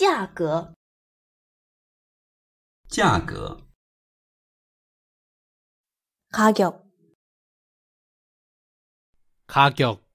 价格，价格，가 격， 가 격。